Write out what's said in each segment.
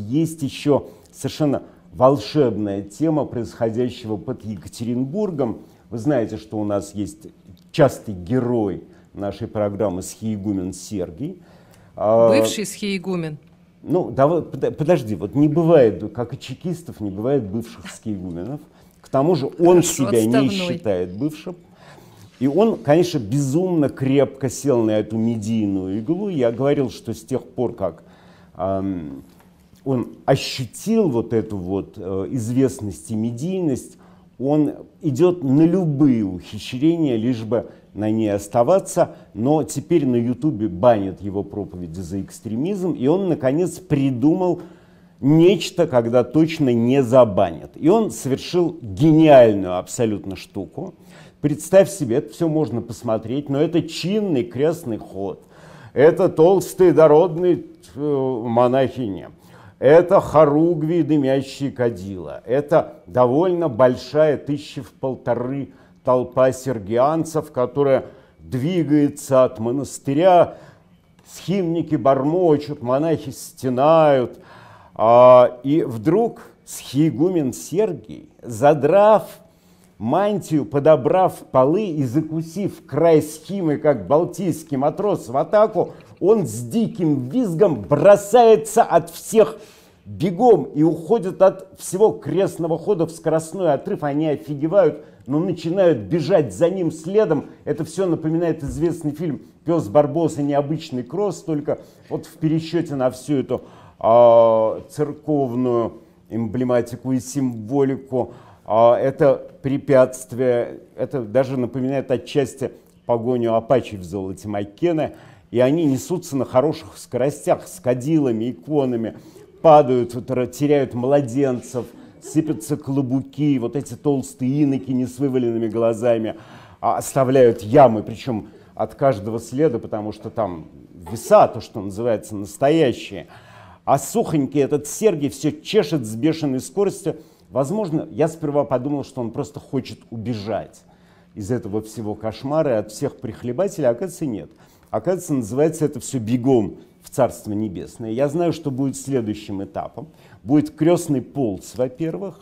Есть еще совершенно волшебная тема происходящего под Екатеринбургом. Вы знаете, что у нас есть частый герой нашей программы Схиегумен Сергий. А, Бывший Схиегумен. Ну, давай, подожди, вот не бывает, как и чекистов, не бывает бывших скигуменов. К тому же он Хорошо, себя отставной. не считает бывшим. И он, конечно, безумно крепко сел на эту медийную иглу. Я говорил, что с тех пор, как эм, он ощутил вот эту вот э, известность и медийность, он идет на любые ухищрения, лишь бы на ней оставаться, но теперь на Ютубе банят его проповеди за экстремизм, и он, наконец, придумал нечто, когда точно не забанят. И он совершил гениальную абсолютно штуку. Представь себе, это все можно посмотреть, но это чинный крестный ход. Это толстые дородные э, монахини это хоругви дымящие кадила. Это довольно большая, тысячи в полторы толпа сергианцев, которая двигается от монастыря. Схимники бормочут, монахи стенают. А, и вдруг схигумен Сергий, задрав мантию, подобрав полы и закусив край схимы, как балтийский матрос в атаку, он с диким визгом бросается от всех бегом и уходит от всего крестного хода в скоростной отрыв. Они офигевают, но начинают бежать за ним следом. Это все напоминает известный фильм «Пес Барбоса. Необычный кросс», только вот в пересчете на всю эту э, церковную эмблематику и символику – а это препятствие, это даже напоминает отчасти погоню апачей в золоте Маккена, и они несутся на хороших скоростях с кадилами, иконами, падают, теряют младенцев, сыпятся клобуки, вот эти толстые иноки не с вываленными глазами а оставляют ямы, причем от каждого следа, потому что там веса, то, что называется, настоящие. А сухонький этот Сергий все чешет с бешеной скоростью, Возможно, я сперва подумал, что он просто хочет убежать из этого всего кошмара и от всех прихлебателей, а оказывается, нет. Оказывается, называется это все бегом в Царство Небесное. Я знаю, что будет следующим этапом. Будет крестный полц, во-первых,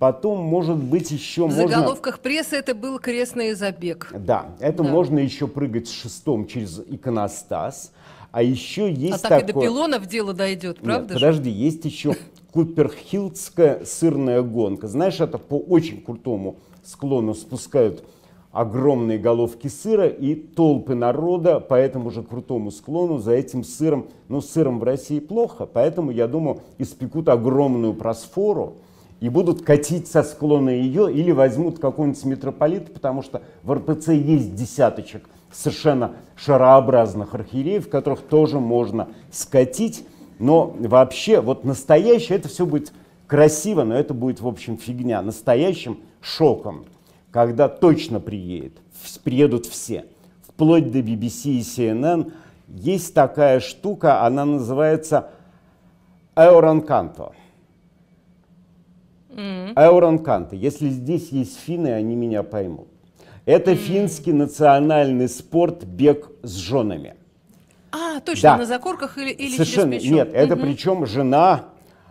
Потом, может быть, еще в можно... заголовках прессы это был крестный забег. Да, это да. можно еще прыгать с шестом через иконостас. А еще есть а так такое... и до пилонов дело дойдет, правда? Нет, же? подожди, есть еще Куперхилдская сырная гонка. Знаешь, это по очень крутому склону спускают огромные головки сыра и толпы народа по этому же крутому склону за этим сыром. Но ну, сыром в России плохо, поэтому, я думаю, испекут огромную просфору и будут катить со склона ее или возьмут какой нибудь митрополит, потому что в РПЦ есть десяточек совершенно шарообразных архиереев, которых тоже можно скатить. Но вообще, вот настоящее, это все будет красиво, но это будет, в общем, фигня. Настоящим шоком, когда точно приедет, приедут все, вплоть до BBC и CNN, есть такая штука, она называется Эоранканто. Эоранканто. Если здесь есть финны, они меня поймут. Это финский национальный спорт бег с женами. А, точно, да. на закорках или, или Совершенно. через плечо. Нет, угу. это причем жена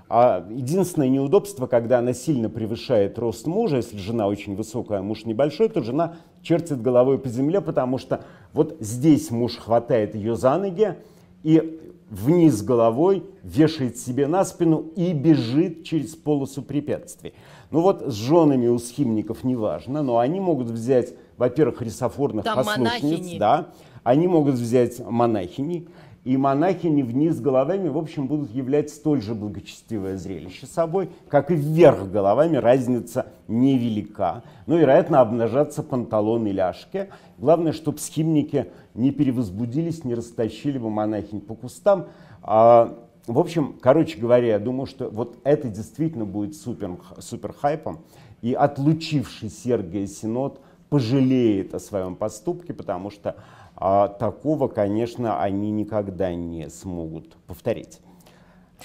а единственное неудобство, когда она сильно превышает рост мужа, если жена очень высокая, а муж небольшой, то жена чертит головой по земле, потому что вот здесь муж хватает ее за ноги и вниз головой вешает себе на спину и бежит через полосу препятствий. Ну вот с женами у схимников неважно, но они могут взять, во-первых, рисофорных Там послушниц, монахини. да, они могут взять монахини, и монахини вниз головами, в общем, будут являть столь же благочестивое зрелище собой, как и вверх головами, разница невелика. Но, вероятно, обнажаться панталоны или Главное, чтобы схимники не перевозбудились, не растащили бы монахинь по кустам. А, в общем, короче говоря, я думаю, что вот это действительно будет супер, супер хайпом. И отлучивший Сергия Синод пожалеет о своем поступке, потому что а такого, конечно, они никогда не смогут повторить.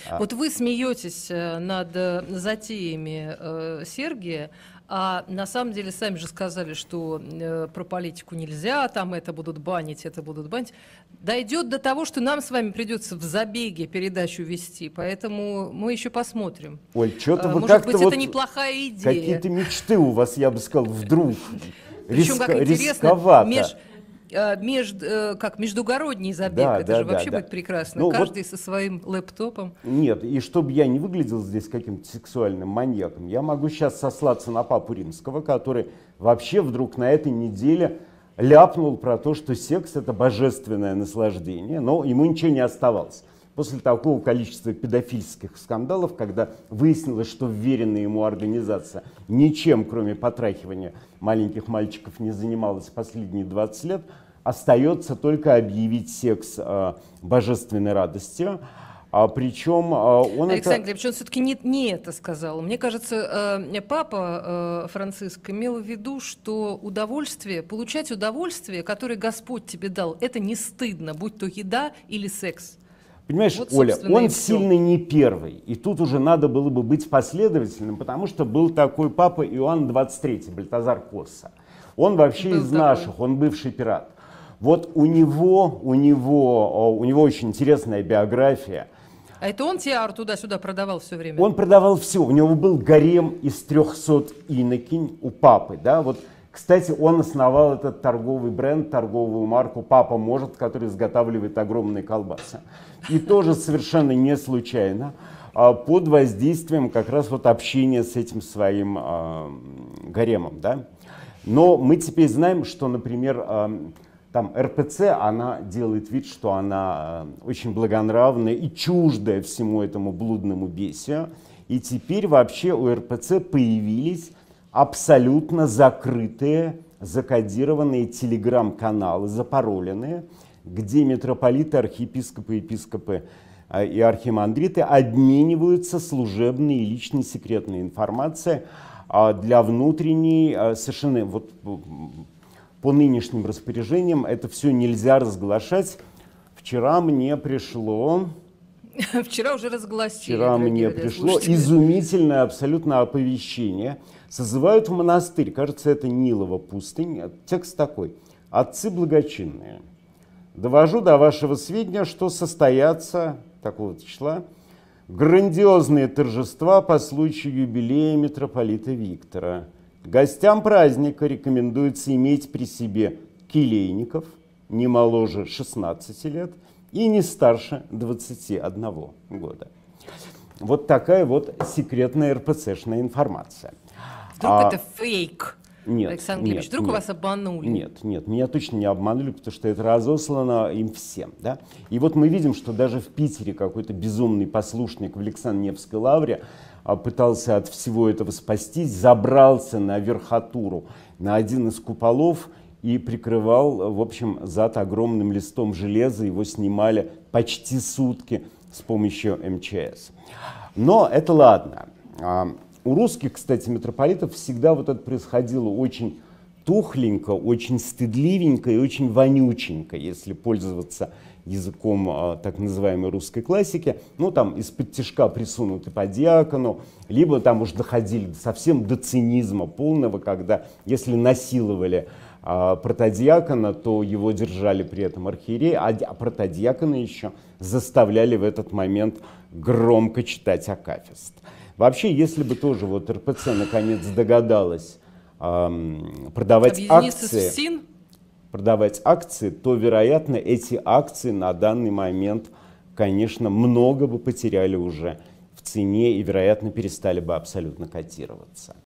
А. Вот вы смеетесь э, над э, затеями э, Сергия, а на самом деле сами же сказали, что э, про политику нельзя, там это будут банить, это будут банить. Дойдет до того, что нам с вами придется в забеге передачу вести, поэтому мы еще посмотрим. Оль, что-то вы Может быть, вот это неплохая идея. Какие-то мечты у вас, я бы сказал, вдруг. Причем, Риск, как интересно, рисковато. меж, Э, между, э, как междугородний забег, да, это да, же да, вообще да. будет прекрасно. Ну, Каждый вот... со своим лэптопом. Нет, и чтобы я не выглядел здесь каким-то сексуальным маньяком, я могу сейчас сослаться на папу римского, который вообще вдруг на этой неделе ляпнул про то, что секс это божественное наслаждение, но ему ничего не оставалось после такого количества педофильских скандалов, когда выяснилось, что вверенная ему организация ничем, кроме потрахивания маленьких мальчиков, не занималась последние 20 лет, остается только объявить секс э, божественной радостью. А причем а, он Александр Глебович, он все-таки не, не это сказал. Мне кажется, э, папа э, Франциск имел в виду, что удовольствие, получать удовольствие, которое Господь тебе дал, это не стыдно, будь то еда или секс. Понимаешь, вот, Оля, он сильно не первый. И тут уже надо было бы быть последовательным, потому что был такой папа Иоанн 23, Бальтазар Косса. Он вообще был из такой. наших, он бывший пират. Вот у него, у него, а, у него очень интересная биография. А это он тиар туда-сюда продавал все время? Он продавал все. У него был гарем из 300 инокинь у папы. Да? Вот кстати, он основал этот торговый бренд, торговую марку «Папа может», который изготавливает огромные колбасы. И тоже совершенно не случайно а, под воздействием как раз вот общения с этим своим а, гаремом. Да? Но мы теперь знаем, что, например, а, там РПЦ, она делает вид, что она очень благонравная и чуждая всему этому блудному бесию. И теперь вообще у РПЦ появились абсолютно закрытые, закодированные телеграм-каналы, запароленные, где митрополиты, архиепископы, епископы а, и архимандриты обмениваются служебной и личной секретной информацией а, для внутренней а, совершенно вот по нынешним распоряжениям это все нельзя разглашать. Вчера мне пришло Вчера уже разгласили. Вчера мне пришло изумительное абсолютно оповещение. Созывают в монастырь, кажется, это Нилова пустынь. Текст такой. «Отцы благочинные, довожу до вашего сведения, что состоятся такого числа грандиозные торжества по случаю юбилея митрополита Виктора. Гостям праздника рекомендуется иметь при себе килейников не моложе 16 лет – и не старше 21 года. Вот такая вот секретная РПЦшная информация. Вдруг а, это фейк? Нет, Александр нет, вдруг нет, вас обманули? Нет, нет, меня точно не обманули, потому что это разослано им всем. Да? И вот мы видим, что даже в Питере какой-то безумный послушник в Александр Невской лавре а, пытался от всего этого спастись, забрался на верхотуру, на один из куполов – и прикрывал, в общем, зад огромным листом железа. Его снимали почти сутки с помощью МЧС. Но это ладно. А, у русских, кстати, митрополитов всегда вот это происходило очень тухленько, очень стыдливенько и очень вонюченько, если пользоваться языком а, так называемой русской классики. Ну, там из-под тяжка присунуты по диакону, либо там уж доходили совсем до цинизма полного, когда если насиловали а, протодиакона, то его держали при этом архиереи, а, а протодиакона еще заставляли в этот момент громко читать акафист. Вообще, если бы тоже вот РПЦ наконец догадалась эм, продавать акции, СИН? продавать акции, то, вероятно, эти акции на данный момент, конечно, много бы потеряли уже в цене и, вероятно, перестали бы абсолютно котироваться.